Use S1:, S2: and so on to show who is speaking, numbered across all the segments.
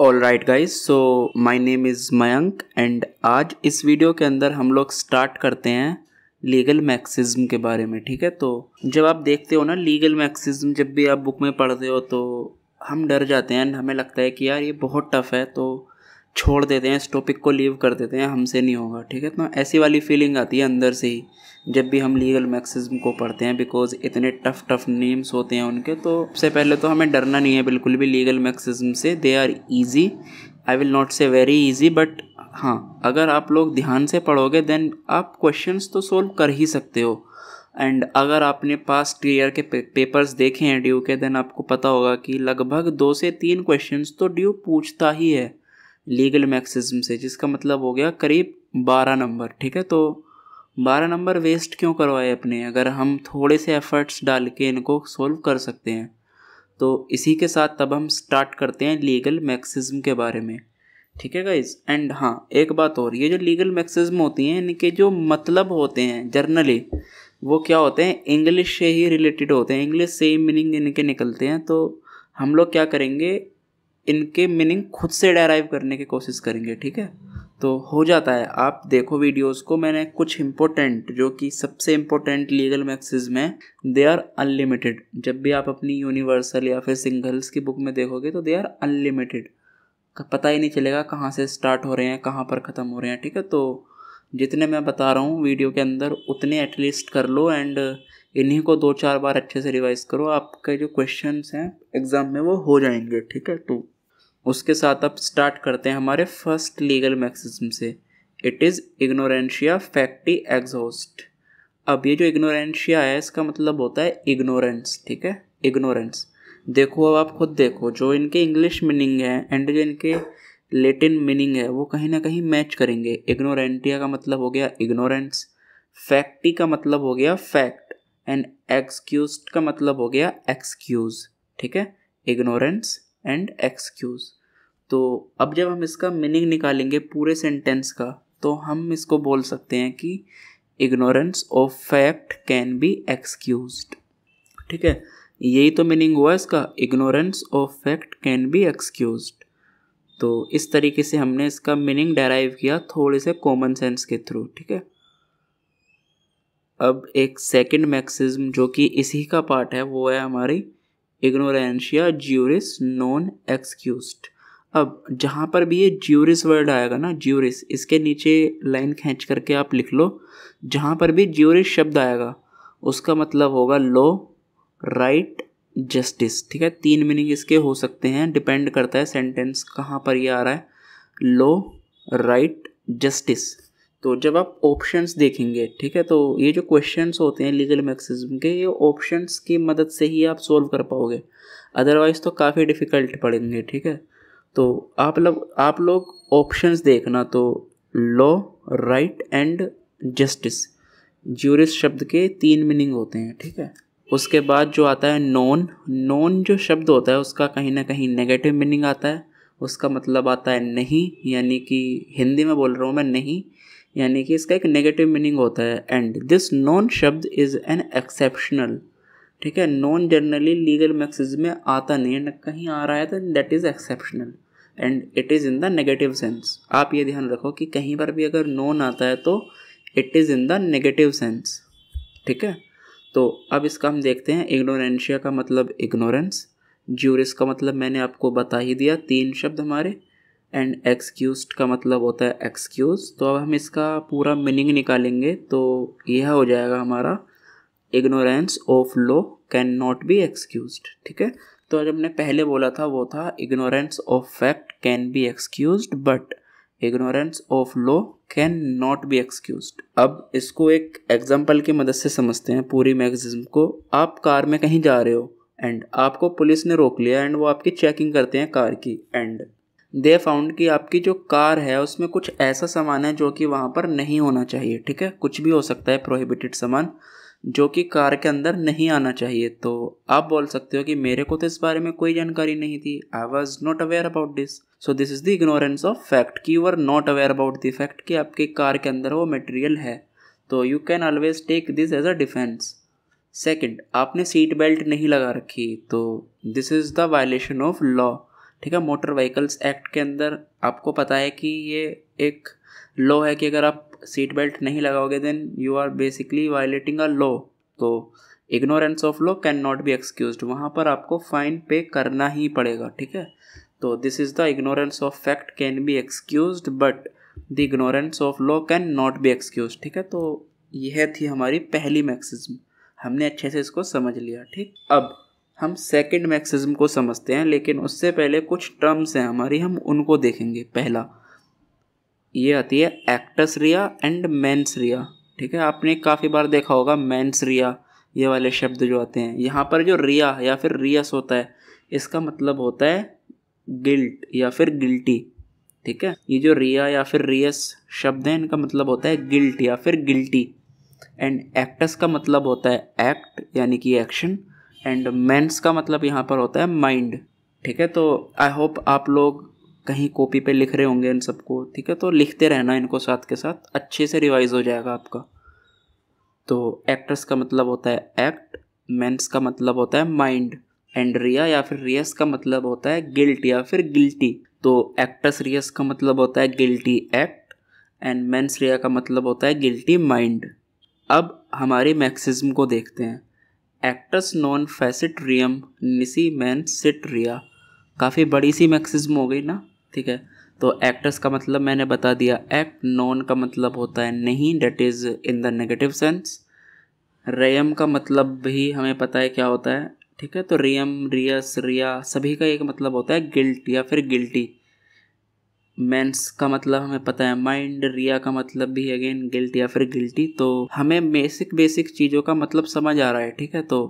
S1: All right guys so my name is Mayank and आज इस video के अंदर हम लोग स्टार्ट करते हैं लीगल मैक्सिज्म के बारे में ठीक है तो जब आप देखते हो ना लीगल मैक्सिज्म जब भी आप बुक में पढ़ते हो तो हम डर जाते हैं एंड हमें लगता है कि यार ये बहुत टफ है तो छोड़ देते हैं इस टॉपिक को लीव कर देते हैं हमसे नहीं होगा ठीक है तो ऐसी वाली फीलिंग आती है अंदर से ही जब भी हम लीगल मैक्सिज्म को पढ़ते हैं बिकॉज इतने टफ टफ नेम्स होते हैं उनके तो सबसे पहले तो हमें डरना नहीं है बिल्कुल भी legal maxims say they are easy I will not say very easy but हाँ अगर आप लोग ध्यान से पढ़ोगे देन आप क्वेश्चंस तो सोल्व कर ही सकते हो एंड अगर आपने पास ईयर के पेपर्स देखे हैं ड्यू के देन आपको पता होगा कि लगभग दो से तीन क्वेश्चंस तो ड्यू पूछता ही है लीगल मैक्सिज्म से जिसका मतलब हो गया करीब बारह नंबर ठीक है तो बारह नंबर वेस्ट क्यों करवाए अपने अगर हम थोड़े से एफर्ट्स डाल के इनको सोल्व कर सकते हैं तो इसी के साथ तब हम स्टार्ट करते हैं लीगल मैक्सिज्म के बारे में ठीक है गाइज एंड हाँ एक बात और ये जो लीगल मैक्सिज्म होती हैं इनके जो मतलब होते हैं जर्नली वो क्या होते हैं इंग्लिश से ही रिलेटेड होते हैं इंग्लिश से ही मीनिंग इनके निकलते हैं तो हम लोग क्या करेंगे इनके मीनिंग खुद से डेराइव करने की कोशिश करेंगे ठीक है तो हो जाता है आप देखो वीडियोस को मैंने कुछ इम्पोर्टेंट जो कि सबसे इम्पोर्टेंट लीगल मैक्सिस में दे आर अनलिमिटेड जब भी आप अपनी यूनिवर्सल या फिर सिंगल्स की बुक में देखोगे तो दे आर अनलिमिटेड पता ही नहीं चलेगा कहाँ से स्टार्ट हो रहे हैं कहाँ पर ख़त्म हो रहे हैं ठीक है तो जितने मैं बता रहा हूँ वीडियो के अंदर उतने एटलीस्ट कर लो एंड इन्हीं को दो चार बार अच्छे से रिवाइज करो आपके जो क्वेश्चन हैं एग्ज़ाम में वो हो जाएंगे ठीक है टू तो उसके साथ अब स्टार्ट करते हैं हमारे first legal maxims say it is ignorantia facti excusat अब ये जो इग्नोरेंशिया है इसका मतलब होता है इग्नोरेंस ठीक है इग्नोरेंस देखो अब आप खुद देखो जो इनके इंग्लिश मीनिंग है एंड जो इनके लेटिन मीनिंग है वो कहीं ना कहीं मैच करेंगे इग्नोरेंटिया का मतलब हो गया इग्नोरेंस फैक्टी का मतलब हो गया फैक्ट एंड एक्सक्यूज का मतलब हो गया एक्सक्यूज ठीक है इग्नोरेंस एंड एक्सक्यूज तो अब जब हम इसका मीनिंग निकालेंगे पूरे सेंटेंस का तो हम इसको बोल सकते हैं कि ignorance of fact can be excuse ठीक है यही तो मीनिंग हुआ इसका ignorance of fact can be excuse तो इस तरीके से हमने इसका मीनिंग डेराइव किया थोड़े से कॉमन सेंस के थ्रू ठीक है अब एक सेकंड मैक्सिज्म जो कि इसी का पार्ट है वो है हमारी इग्नोरेंशिया ज्यूरिस नॉन एक्सक्यूज्ड अब जहाँ पर भी ये ज्यूरिस वर्ड आएगा ना ज्यूरिस इसके नीचे लाइन खींच करके आप लिख लो जहाँ पर भी ज्यूरिस शब्द आएगा उसका मतलब होगा लॉ राइट जस्टिस ठीक है तीन मीनिंग इसके हो सकते हैं डिपेंड करता है सेंटेंस कहाँ पर ये आ रहा है लॉ राइट जस्टिस तो जब आप ऑप्शंस देखेंगे ठीक है तो ये जो क्वेश्चंस होते हैं लीगल मैक्सिज्म के ये ऑप्शंस की मदद से ही आप सोल्व कर पाओगे अदरवाइज़ तो काफ़ी डिफ़िकल्ट पड़ेंगे ठीक है तो आप लोग आप लोग ऑप्शंस देखना तो law right and justice juris शब्द के तीन मीनिंग होते हैं ठीक है उसके बाद जो आता है नॉन नॉन जो शब्द होता है उसका कहीं ना कहीं नेगेटिव मीनिंग आता है उसका मतलब आता है नहीं यानी कि हिंदी में बोल रहा हूँ मैं नहीं यानी कि इसका एक नेगेटिव मीनिंग होता है एंड दिस नॉन शब्द इज़ एन एक्सेप्शनल ठीक है नॉन जनरली लीगल मैक्सिज में आता नहीं है कहीं आ रहा है तो that is exceptional and it is in the negative sense आप ये ध्यान रखो कि कहीं पर भी अगर नॉन आता है तो it is in the negative sense ठीक है तो अब इसका हम देखते हैं इग्नोरेंशिया का मतलब इग्नोरेंस ज्यूरिस का मतलब मैंने आपको बता ही दिया तीन शब्द हमारे एंड एक्सक्यूज का मतलब होता है एक्सक्यूज तो अब हम इसका पूरा मीनिंग निकालेंगे तो यह हो जाएगा हमारा ignorance of law can not be excuse ठीक है तो जब हमने पहले बोला था वो था ignorance of fact can be excuse but ignorance of law can not be excuse अब इसको एक एग्जाम्पल की मदद से समझते हैं पूरी मैगजिज्म को आप कार में कहीं जा रहे हो एंड आपको पुलिस ने रोक लिया एंड वो आपकी चेकिंग करते हैं कार की एंड दे फाउंड कि आपकी जो कार है उसमें कुछ ऐसा सामान है जो कि वहाँ पर नहीं होना चाहिए ठीक है कुछ भी हो सकता है प्रोहिबिटेड सामान जो कि कार के अंदर नहीं आना चाहिए तो आप बोल सकते हो कि मेरे को तो इस बारे में कोई जानकारी नहीं थी I was not aware about this so this is the ignorance of fact कि you are not aware about the fact कि आपकी कार के अंदर वो मटेरियल है तो you can always take this as a defence second आपने seat belt नहीं लगा रखी तो this is the violation of law ठीक है मोटर व्हीकल्स एक्ट के अंदर आपको पता है कि ये एक लॉ है कि अगर आप सीट बेल्ट नहीं लगाओगे then you are basically violating a law तो ignorance of law can not be excuse वहाँ पर आपको फाइन पे करना ही पड़ेगा ठीक है तो this is the ignorance of fact can be excuse but the ignorance of law can not be excuse ठीक है तो यह थी हमारी पहली मैक्सिज्म हमने अच्छे से इसको समझ लिया ठीक अब हम सेकंड मैक्सिज्म को समझते हैं लेकिन उससे पहले कुछ टर्म्स हैं हमारी हम उनको देखेंगे पहला ये आती है actus reus and mens rea ठीक है आपने काफ़ी बार देखा होगा मैंस रिया ये वाले शब्द जो आते हैं यहाँ पर जो रिया या फिर रियस होता है इसका मतलब होता है गिल्ट या फिर गिल्टी ठीक है ये जो रिया या फिर रियस शब्द हैं इनका मतलब होता है गिल्ट या फिर गिल्टी एंड एक्टस का मतलब होता है एक्ट यानी कि एक्शन एंड मेंस का मतलब यहाँ पर होता है माइंड ठीक है तो आई होप आप लोग कहीं कॉपी पे लिख रहे होंगे इन सबको ठीक है तो लिखते रहना इनको साथ के साथ अच्छे से रिवाइज हो जाएगा आपका तो एक्ट्रेस का मतलब होता है एक्ट मेंस का मतलब होता है माइंड एंड रिया या फिर रियस का मतलब होता है गिल्ट या फिर गिल्टी तो एक्ट्रेस रियस का मतलब होता है guilty act and mens rea का मतलब होता है गिल्टी माइंड अब हमारी मैक्सिज्म को देखते हैं actus non facit reum nisi mens sit rea काफ़ी बड़ी सी मैक्सिज्म हो गई ना ठीक है तो एक्ट्रस का मतलब मैंने बता दिया एक्ट नॉन का मतलब होता है नहीं that is in the negative sense reum का मतलब भी हमें पता है क्या होता है ठीक है तो रियम रियस रिया सभी का एक मतलब होता है गिल्ट या फिर गिल्टी मेंस का मतलब हमें पता है माइंड रिया का मतलब भी अगेन गिल्ट या फिर गिल्टी तो हमें बेसिक बेसिक चीज़ों का मतलब समझ आ रहा है ठीक है तो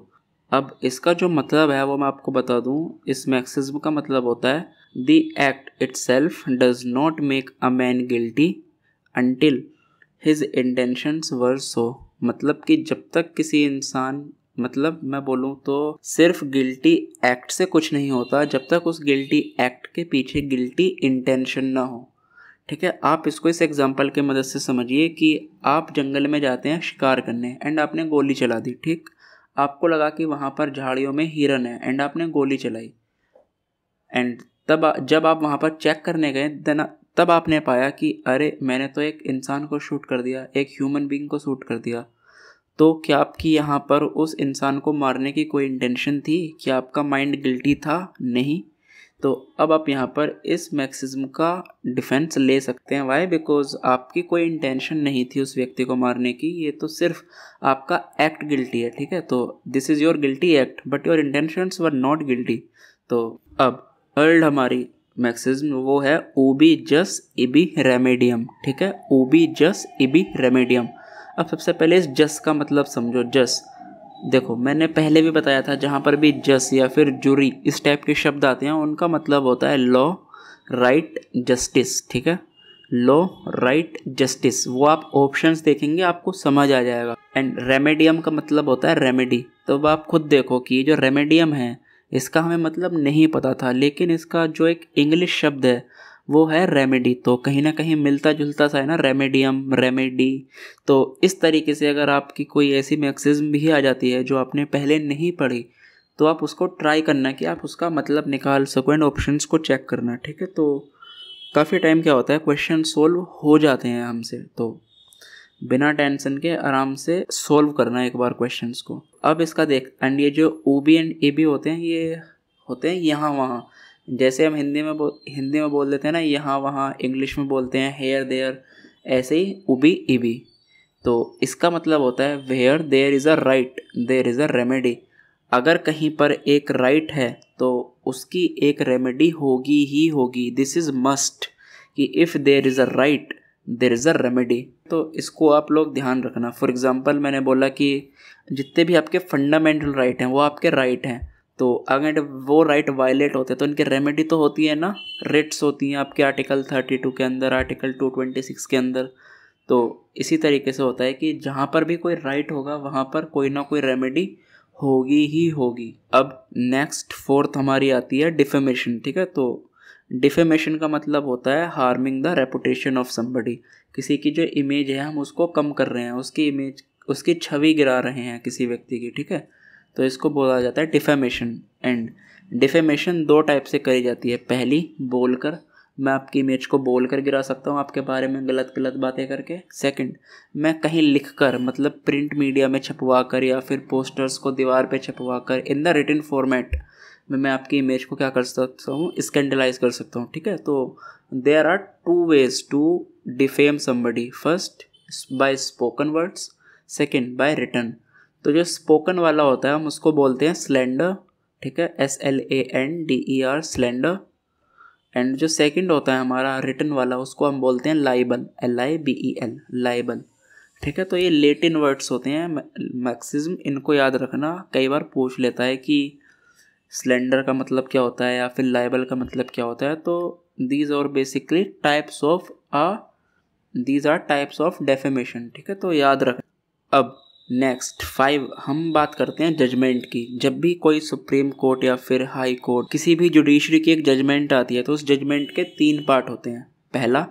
S1: अब इसका जो मतलब है वो मैं आपको बता दूं इस मैक्सिज्म का मतलब होता है the act itself does not make a man guilty until his intentions were so मतलब कि जब तक किसी इंसान मतलब मैं बोलूँ तो सिर्फ गिल्टी एक्ट से कुछ नहीं होता जब तक उस गिल्टी एक्ट के पीछे गिल्टी इंटेंशन ना हो ठीक है आप इसको इस एग्जाम्पल के मदद से समझिए कि आप जंगल में जाते हैं शिकार करने एंड आपने गोली चला दी ठीक आपको लगा कि वहाँ पर झाड़ियों में हिरन है एंड आपने गोली चलाई एंड तब जब आप वहाँ पर चेक करने गए देन तब आपने पाया कि अरे मैंने तो एक इंसान को शूट कर दिया एक ह्यूमन बींग को शूट कर दिया तो क्या आपकी यहाँ पर उस इंसान को मारने की कोई इंटेंशन थी क्या आपका माइंड गिल्टी था नहीं तो अब आप यहाँ पर इस मैक्सिज्म का डिफेंस ले सकते हैं वाई बिकॉज आपकी कोई इंटेंशन नहीं थी उस व्यक्ति को मारने की ये तो सिर्फ आपका एक्ट गिल्टी है ठीक है तो this is your guilty act but your intentions were not guilty तो अब अर्ल्ड हमारी मैक्सिज्म वो है ओबी जस इबी रेमेडियम ठीक है ओबी जस इबी रेमेडियम अब सबसे पहले इस जस का मतलब समझो जस देखो मैंने पहले भी बताया था जहाँ पर भी जस या फिर जुरी इस टाइप के शब्द आते हैं उनका मतलब होता है लॉ राइट जस्टिस ठीक है लॉ राइट जस्टिस वो आप ऑप्शंस देखेंगे आपको समझ आ जाएगा एंड रेमेडियम का मतलब होता है रेमेडी तो अब आप खुद देखो कि ये जो रेमेडियम है इसका हमें मतलब नहीं पता था लेकिन इसका जो एक इंग्लिश शब्द है वो है रेमेडी तो कहीं ना कहीं मिलता जुलता सा है ना रेमेडियम रेमेडी तो इस तरीके से अगर आपकी कोई ऐसी मैक्सिज्म भी आ जाती है जो आपने पहले नहीं पढ़ी तो आप उसको ट्राई करना कि आप उसका मतलब निकाल सको एंड ऑप्शंस को चेक करना ठीक है तो काफ़ी टाइम क्या होता है क्वेश्चन सोल्व हो जाते हैं हमसे तो बिना टेंशन के आराम से सोल्व करना एक बार क्वेश्चन को अब इसका देख एंड ये जो O B and A B होते हैं ये होते हैं यहाँ वहाँ जैसे हम हिंदी में हिंदी में बोल देते हैं ना यहाँ वहाँ इंग्लिश में बोलते हैं हेयर देयर ऐसे ही उबी इबी तो इसका मतलब होता है where there is a right there is a remedy अगर कहीं पर एक राइट right है तो उसकी एक रेमेडी होगी ही होगी दिस इज़ मस्ट कि if there is a right there is a remedy तो इसको आप लोग ध्यान रखना फॉर एग्ज़ाम्पल मैंने बोला कि जितने भी आपके फंडामेंटल राइट हैं वो आपके राइट right हैं तो अगर वो राइट वायलेट होते तो इनके रेमेडी तो होती है ना रिट्स होती हैं आपके आर्टिकल थर्टी टू के अंदर आर्टिकल टू ट्वेंटी सिक्स के अंदर तो इसी तरीके से होता है कि जहाँ पर भी कोई राइट होगा वहाँ पर कोई ना कोई रेमेडी होगी ही होगी अब नेक्स्ट फोर्थ हमारी आती है डिफेमेशन ठीक है तो डिफेमेशन का मतलब होता है harming the reputation of somebody किसी की जो इमेज है हम उसको कम कर रहे हैं उसकी इमेज उसकी छवि गिरा रहे हैं किसी व्यक्ति की ठीक है तो इसको बोला जाता है डिफेमेशन एंड डिफेमेशन दो टाइप से करी जाती है पहली बोलकर मैं आपकी इमेज को बोल कर गिरा सकता हूँ आपके बारे में गलत गलत बातें करके सेकंड मैं कहीं लिख कर मतलब प्रिंट मीडिया में छपवा कर या फिर पोस्टर्स को दीवार पे छपवा कर इन द रिटर्न फॉर्मेट में मैं आपकी इमेज को क्या कर सकता हूँ स्कैंडलाइज कर सकता हूँ ठीक है तो there are two ways to defame somebody first by spoken words second by written तो जो स्पोकन वाला होता है हम उसको बोलते हैं स्लेंडर ठीक है S L A N D E R slander and जो सेकंड होता है हमारा रिटर्न वाला उसको हम बोलते हैं libel L I B E L libel ठीक है तो ये लेटिन वर्ड्स होते हैं मैक्सिज्म इनको याद रखना कई बार पूछ लेता है कि स्लेंडर का मतलब क्या होता है या फिर लाइबल का मतलब क्या होता है तो दीज और basically types of uh these are types of defamation ठीक है तो याद रख अब नेक्स्ट फाइव हम बात करते हैं जजमेंट की जब भी कोई सुप्रीम कोर्ट या फिर हाई कोर्ट किसी भी जुडिशरी की एक जजमेंट आती है तो उस जजमेंट के तीन पार्ट होते हैं पहला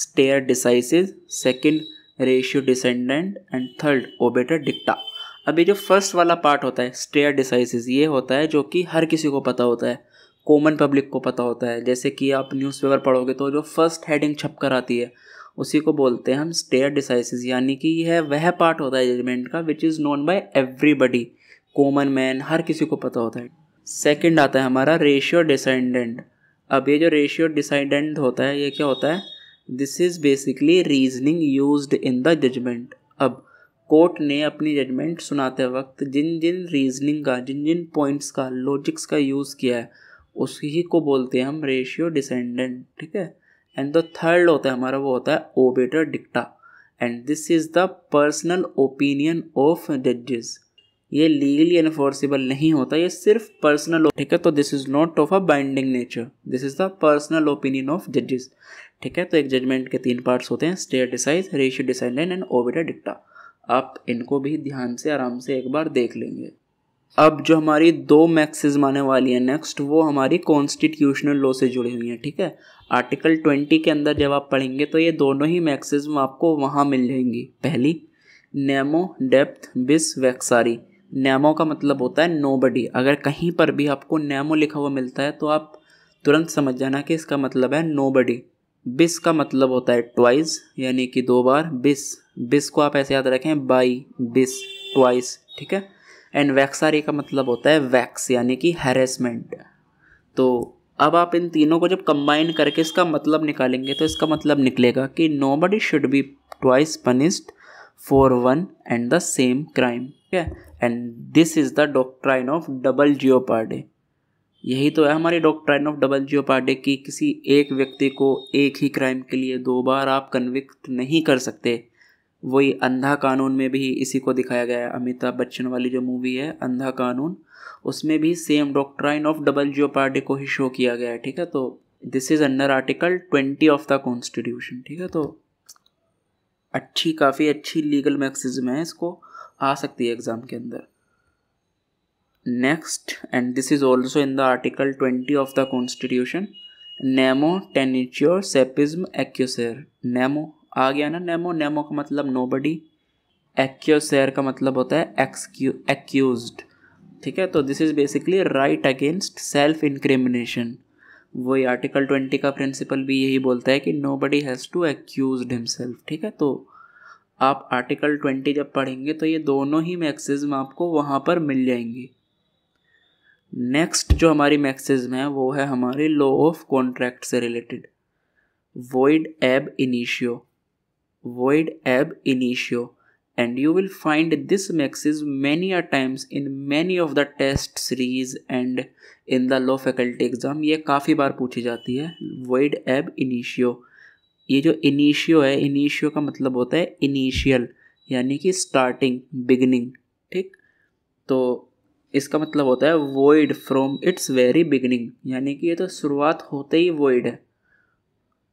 S1: stare decisis second ratio decidendi and third obiter dicta अभी जो फर्स्ट वाला पार्ट होता है स्टेयर डिसाइसिस ये होता है जो कि हर किसी को पता होता है कॉमन पब्लिक को पता होता है जैसे कि आप न्यूज़पेपर पढ़ोगे तो जो फर्स्ट हेडिंग छप कर आती है उसी को बोलते हैं हम स्टेयर डिसाइसिस यानी कि यह वह पार्ट होता है जजमेंट का which is known by everybody common man हर किसी को पता होता है सेकेंड आता है हमारा रेशियो डिसाइडेंट अब ये जो रेशियो डिसाइडेंट होता है ये क्या होता है this is basically reasoning use in the judgement अब कोर्ट ने अपनी जजमेंट सुनाते वक्त जिन जिन रीजनिंग का जिन जिन पॉइंट्स का लॉजिक्स का यूज़ किया है उसी को बोलते हैं हम रेशियो डिसेंडेंट ठीक है एंड द थर्ड होता है हमारा वो होता है obiter dicta and this is the personal opinion of जजेस ये लीगली एनफोर्सिबल नहीं होता ये सिर्फ पर्सनल ठीक है तो this is not of a binding nature this is the personal opinion of जजेस ठीक है तो एक जजमेंट के तीन पार्ट्स होते हैं stare decisis ratio decidendi and obiter dicta आप इनको भी ध्यान से आराम से एक बार देख लेंगे अब जो हमारी दो मैक्सिम आने वाली हैं नेक्स्ट वो हमारी कॉन्स्टिट्यूशनल लॉ से जुड़ी हुई हैं ठीक है आर्टिकल ट्वेंटी के अंदर जब आप पढ़ेंगे तो ये दोनों ही मैक्सिम आपको वहाँ मिल जाएंगी पहली नेमो डेप्थ बिस वैक्सारी नेमो का मतलब होता है नो बडी अगर कहीं पर भी आपको नेमो लिखा हुआ मिलता है तो आप तुरंत समझ जाना कि इसका मतलब है नो बडी बिस का मतलब होता है ट्वाइस यानी कि दो बार बिस बिस को आप ऐसे याद रखें बाई बिस ट्वाइस ठीक है एंड वैक्सारी का मतलब होता है वैक्स यानी कि हैरेसमेंट तो अब आप इन तीनों को जब कंबाइन करके इसका मतलब निकालेंगे तो इसका मतलब निकलेगा कि nobody should be twice punished for one and the same crime ठीक है and this is the doctrine of double jeopardy यही तो है हमारी doctrine of double jeopardy की किसी एक व्यक्ति को एक ही क्राइम के लिए दो बार आप कन्विक्ट नहीं कर सकते वही अंधा कानून में भी इसी को दिखाया गया है अमिताभ बच्चन वाली जो मूवी है अंधा कानून उसमें भी same doctrine of double jeopardy को ही शो किया गया है ठीक है तो this is under article twenty of the constitution ठीक है तो अच्छी काफ़ी अच्छी लीगल मैक्सिज्म है इसको आ सकती है एग्ज़ाम के अंदर next and this is also in the article twenty of the constitution nemo tenetur seipsum accusare nemo आ गया ना नेमो नेमो का मतलब नो बडी एक्यूसर का मतलब होता है एक्सक्यू एक्यूज ठीक है तो this is basically right against self incrimination वही आर्टिकल ट्वेंटी का प्रिंसिपल भी यही बोलता है कि nobody has to accuse himself ठीक है तो आप आर्टिकल ट्वेंटी जब पढ़ेंगे तो ये दोनों ही मैक्सिज्म आपको वहाँ पर मिल जाएंगी नेक्स्ट जो हमारी मैक्सिज्म है वो है हमारे लॉ ऑफ कॉन्ट्रैक्ट से related void ab initio void ab initio and you will find this maxis many a times in many of the test series and in the law faculty exam ये काफ़ी बार पूछी जाती है void ab initio ये जो initio है initio का मतलब होता है initial यानी कि starting beginning ठीक तो इसका मतलब होता है void from its very beginning यानी कि ये तो शुरुआत होते ही void है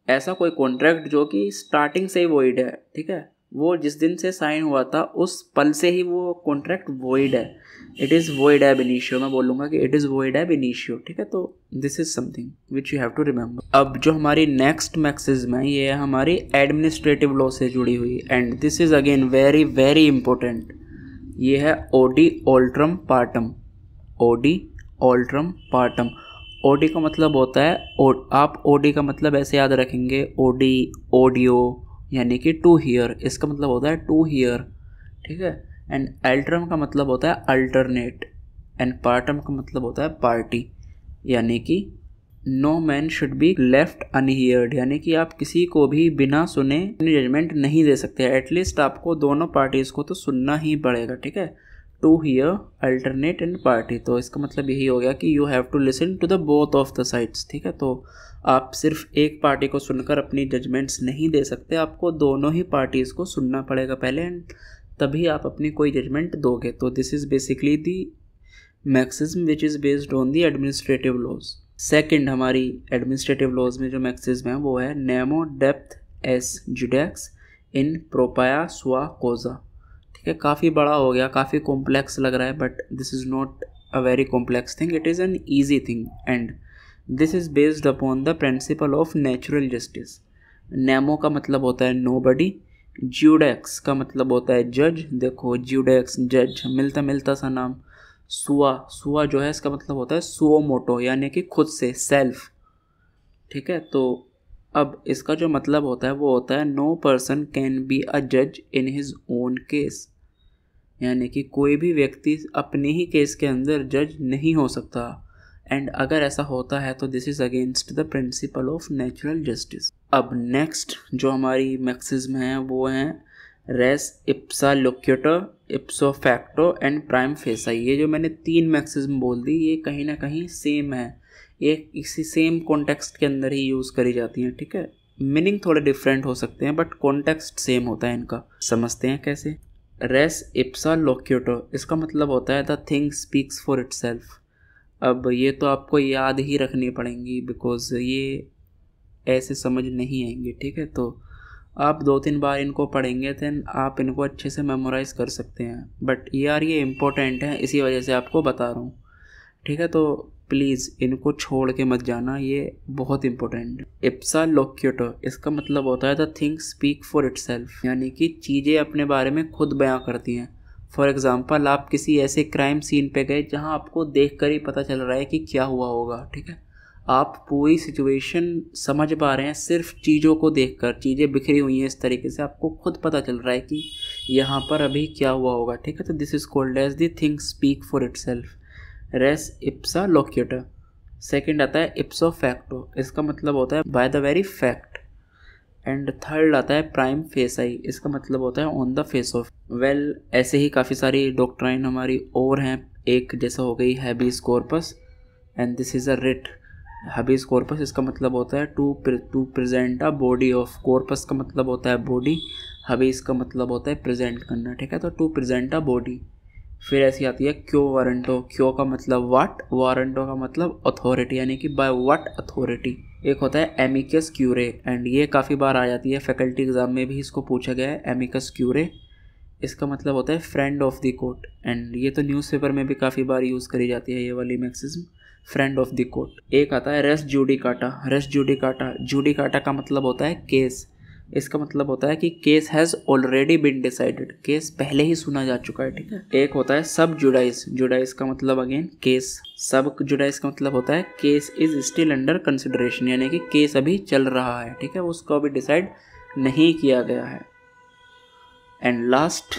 S1: ऐसा कोई कॉन्ट्रैक्ट जो कि स्टार्टिंग से ही वॉइड है ठीक है वो जिस दिन से साइन हुआ था उस पल से ही वो कॉन्ट्रैक्ट वॉइड है it is void ab initio मैं बोलूँगा कि it is void ab initio ठीक है तो this is something which you have to remember अब जो हमारी नेक्स्ट मैक्सिज्म है ये है हमारी एडमिनिस्ट्रेटिव लॉ से जुड़ी हुई and this is again very very important ये है audi alteram partem audi alteram partem ओ का मतलब होता है ओ आप ओ का मतलब ऐसे याद रखेंगे ओ डी ऑडियो यानी कि टू हीयर इसका मतलब होता है टू हीयर ठीक है एंड एल्ट्रम का मतलब होता है अल्टरनेट एंड पार्टम का मतलब होता है पार्टी यानी कि no man should be left unheard यानी कि आप किसी को भी बिना सुने अपनी जजमेंट नहीं दे सकते एटलीस्ट आपको दोनों पार्टीज़ को तो सुनना ही पड़ेगा ठीक है to hear alternate and party तो इसका मतलब यही हो गया कि you have to listen to the both of the sides ठीक है तो आप सिर्फ एक पार्टी को सुनकर अपनी जजमेंट्स नहीं दे सकते आपको दोनों ही पार्टीज़ को सुनना पड़ेगा पहले एंड तभी आप अपनी कोई जजमेंट दोगे तो this is basically the maxims which is based on the administrative laws second हमारी एडमिनिस्ट्रेटिव लॉज में जो मैक्सिज्म है वो है nemo debet esse judex in propria sua causa ठीक है काफ़ी बड़ा हो गया काफ़ी कॉम्प्लेक्स लग रहा है but this is not a very complex thing it is an easy thing and this is based upon the principle of natural justice nemo का मतलब होता है नो बडी ज्यूडेक्स का मतलब होता है जज देखो ज्यूडेक्स जज मिलता मिलता सा नाम सुआ सुआ जो है इसका मतलब होता है सुओ मोटो यानी कि खुद से सेल्फ ठीक है तो अब इसका जो मतलब होता है वो होता है no person can be a जज इन हिज ओन केस यानी कि कोई भी व्यक्ति अपने ही केस के अंदर जज नहीं हो सकता एंड अगर ऐसा होता है तो this is against the principle of natural justice अब नेक्स्ट जो हमारी मैक्सिज्म है वो है res ipsa loquitur ipso facto and prima facie ये जो मैंने तीन मैक्सिज्म बोल दी ये कहीं ना कहीं सेम है ये इसी सेम कॉन्टेक्स्ट के अंदर ही यूज़ करी जाती हैं ठीक है मीनिंग थोड़े डिफरेंट हो सकते हैं बट कॉन्टेक्स्ट सेम होता है इनका समझते हैं कैसे रेस इप्सा लोक्यूटो इसका मतलब होता है the thing speaks for itself अब ये तो आपको याद ही रखनी पड़ेंगी बिकॉज ये ऐसे समझ नहीं आएंगे ठीक है तो आप दो तीन बार इनको पढ़ेंगे दैन आप इनको अच्छे से मेमोराइज़ कर सकते हैं बट यार ये इम्पोर्टेंट है इसी वजह से आपको बता रहा हूँ ठीक है तो प्लीज़ इनको छोड़ के मत जाना ये बहुत इंपॉर्टेंट है इप्सा लोक्यूटो इसका मतलब होता है the thing speak for itself यानी कि चीज़ें अपने बारे में खुद बयां करती हैं फॉर एग्ज़ाम्पल आप किसी ऐसे क्राइम सीन पे गए जहाँ आपको देख कर ही पता चल रहा है कि क्या हुआ होगा ठीक है आप पूरी सिचुएशन समझ पा रहे हैं सिर्फ चीज़ों को देखकर चीज़ें बिखरी हुई हैं इस तरीके से आपको खुद पता चल रहा है कि यहाँ पर अभी क्या हुआ होगा ठीक है तो this is called as the thing speak for itself res ipsa loquitur second आता है इप्सो फैक्टो इसका मतलब होता है by the very fact and third आता है प्राइम फेस आई इसका मतलब होता है on the face of well ऐसे ही काफ़ी सारी डॉक्ट्राइन हमारी और हैं एक जैसा हो गई habeas corpus and this is a writ habeas corpus इसका मतलब होता है to to present a body of corpus का मतलब होता है बॉडी हबीज का मतलब होता है प्रजेंट करना ठीक है तो टू प्रजेंट अ बॉडी फिर ऐसी आती है क्यों वारंटो क्यों का मतलब वाट वारंटो का मतलब अथॉरिटी यानी कि बाय वाट अथॉरिटी एक होता है एमिकस क्यूरे एंड ये काफ़ी बार आ जाती है फैकल्टी एग्ज़ाम में भी इसको पूछा गया है एमिकस क्यूरे इसका मतलब होता है friend of the court and ये तो न्यूज़पेपर में भी काफ़ी बार यूज़ करी जाती है ये वाली maxims friend of the court एक आता है res judicata res judicata judicata का मतलब होता है केस इसका मतलब होता है कि case has already been decided case पहले ही सुना जा चुका है ठीक है हाँ। एक होता है सब जुडाइस जुडाइस का मतलब अगेन केस सब जुडाइस का मतलब होता है case is still under consideration यानी कि केस अभी चल रहा है ठीक है उसको अभी डिसाइड नहीं किया गया है एंड लास्ट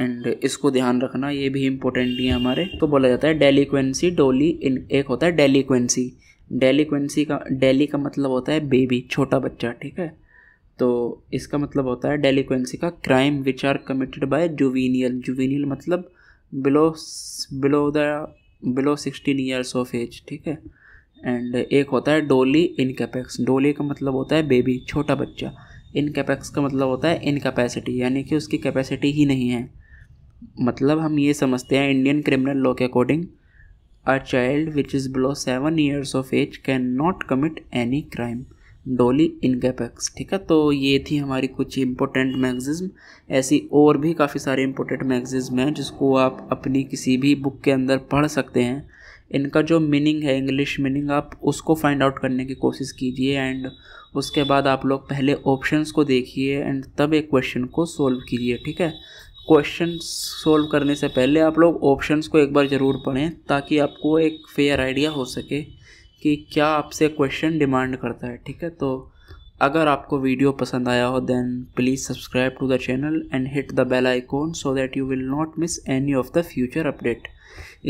S1: एंड इसको ध्यान रखना ये भी इम्पोर्टेंट है हमारे तो बोला जाता है डेलीक्वेंसी डोली इन एक होता है डेलीक्वेंसी डेलीक्वेंसी का डेली का मतलब होता है बेबी छोटा बच्चा ठीक है तो इसका मतलब होता है डेलीकुंसी का crime which are committed by juvenile juvenile मतलब below below the below sixteen years of age ठीक है एंड एक होता है डोली इनकेपैक्स डोली का मतलब होता है बेबी छोटा बच्चा इनकेपैक्स का मतलब होता है इनकेपैसिटी यानी कि उसकी कैपेसिटी ही नहीं है मतलब हम ये समझते हैं इंडियन क्रिमिनल लॉ के according a child which is below seven years of age can not commit any crime doli incapax ठीक है तो ये थी हमारी कुछ इंपॉर्टेंट मैगजीज़ ऐसी और भी काफ़ी सारे इंपॉर्टेंट मैगजीज़ हैं जिसको आप अपनी किसी भी बुक के अंदर पढ़ सकते हैं इनका जो मीनिंग है इंग्लिश मीनिंग आप उसको फाइंड आउट करने की कोशिश कीजिए एंड उसके बाद आप लोग पहले ऑप्शंस को देखिए एंड तब एक क्वेश्चन को सोल्व कीजिए ठीक है क्वेश्चन सोल्व करने से पहले आप लोग ऑप्शंस को एक बार ज़रूर पढ़ें ताकि आपको एक फेयर आइडिया हो सके कि क्या आपसे क्वेश्चन डिमांड करता है ठीक है तो अगर आपको वीडियो पसंद आया हो then please subscribe to the channel and hit the bell icon so that you will not miss any of the future update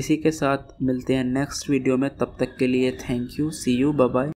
S1: इसी के साथ मिलते हैं नेक्स्ट वीडियो में तब तक के लिए thank you see you bye